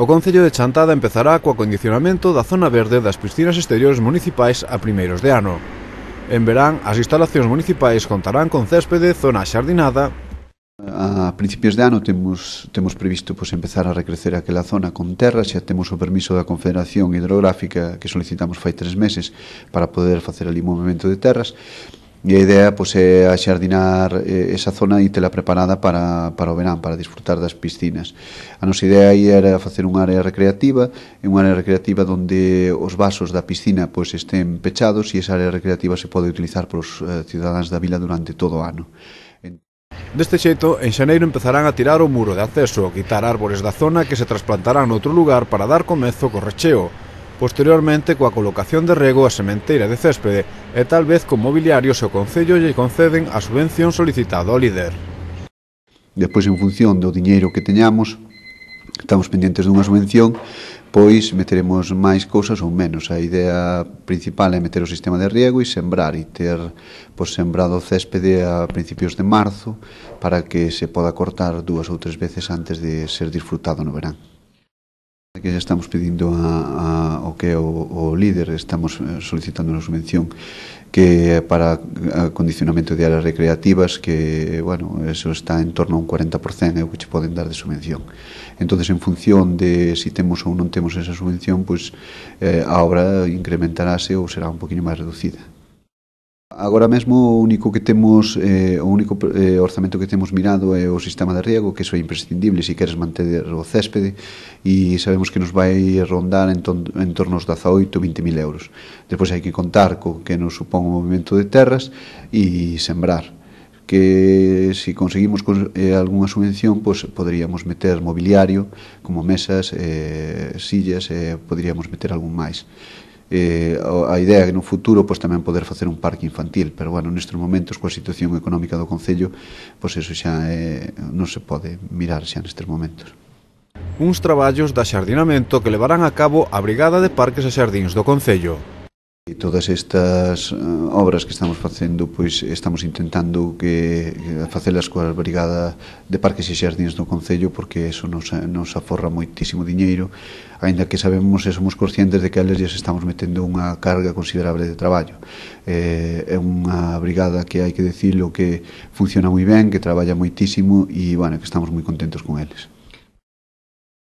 O Concello de Chantada empezará co acondicionamento da zona verde das piscinas exteriores municipais a primeiros de ano. En verán, as instalacións municipais contarán con céspede, zona xardinada... A principios de ano temos, temos previsto pois, empezar a recrecer aquela zona con terra, xa temos o permiso da Confederación Hidrográfica que solicitamos fai tres meses para poder facer ali movimento de terras E a idea pois, é axardinar eh, esa zona e tela preparada para, para o verán, para disfrutar das piscinas. A nosa idea aí era facer unha área recreativa, unha área recreativa onde os vasos da piscina pois, estén pechados e esa área recreativa se pode utilizar polos eh, cidadáns da vila durante todo o ano. Deste xeito, en xaneiro empezarán a tirar o muro de acceso, quitar árbores da zona que se trasplantarán noutro lugar para dar comezo co recheo, posteriormente coa colocación de rego a sementeira de céspede e tal vez con mobiliario se o Concello lle conceden a subvención solicitada ao líder. Despois, en función do diñeiro que teñamos, estamos pendentes dunha subvención, pois meteremos máis cousas ou menos. A idea principal é meter o sistema de riego e sembrar e ter pois, sembrado o céspede a principios de marzo para que se poda cortar dúas ou tres veces antes de ser disfrutado no verán que estamos pedindo a, a, o que é o, o líder, estamos eh, solicitando unha subvención que é para eh, acondicionamento de áreas recreativas que, bueno, eso está en torno a un 40% é o que che poden dar de subvención. entonces en función de si temos ou non temos esa subvención, pois pues, eh, a obra incrementarase ou será un poquinho máis reducida. Agora mesmo o único que temos eh, o único eh, orzamento que temos mirado é o sistema de riego, que iso é imprescindible se queres manter o céspede e sabemos que nos vai rondar en, ton, en torno aos 18 20.000 euros. Depois hai que contar co que nos supón o movimento de terras e sembrar que se si conseguimos eh, algunha subvención, pois poderíamos meter mobiliario, como mesas, eh, sillas, eh, poderíamos meter algún máis eh, a idea é que no futuro pois, tamén poder facer un parque infantil, pero bueno, nestes momentos coa situación económica do Concello pois eso xa é, non se pode mirar xa nestes momentos. Uns traballos de xardinamento que levarán a cabo a Brigada de Parques e Xardins do Concello. E todas estas eh, obras que estamos facendo, pois estamos intentando que facelas coa brigada de parques e xardins do Concello, porque eso nos, nos aforra moitísimo diñeiro, aínda que sabemos e somos conscientes de que eles lles estamos metendo unha carga considerable de traballo. Eh, é unha brigada que hai que dicilo que funciona moi ben, que traballa moitísimo e, bueno, que estamos moi contentos con eles.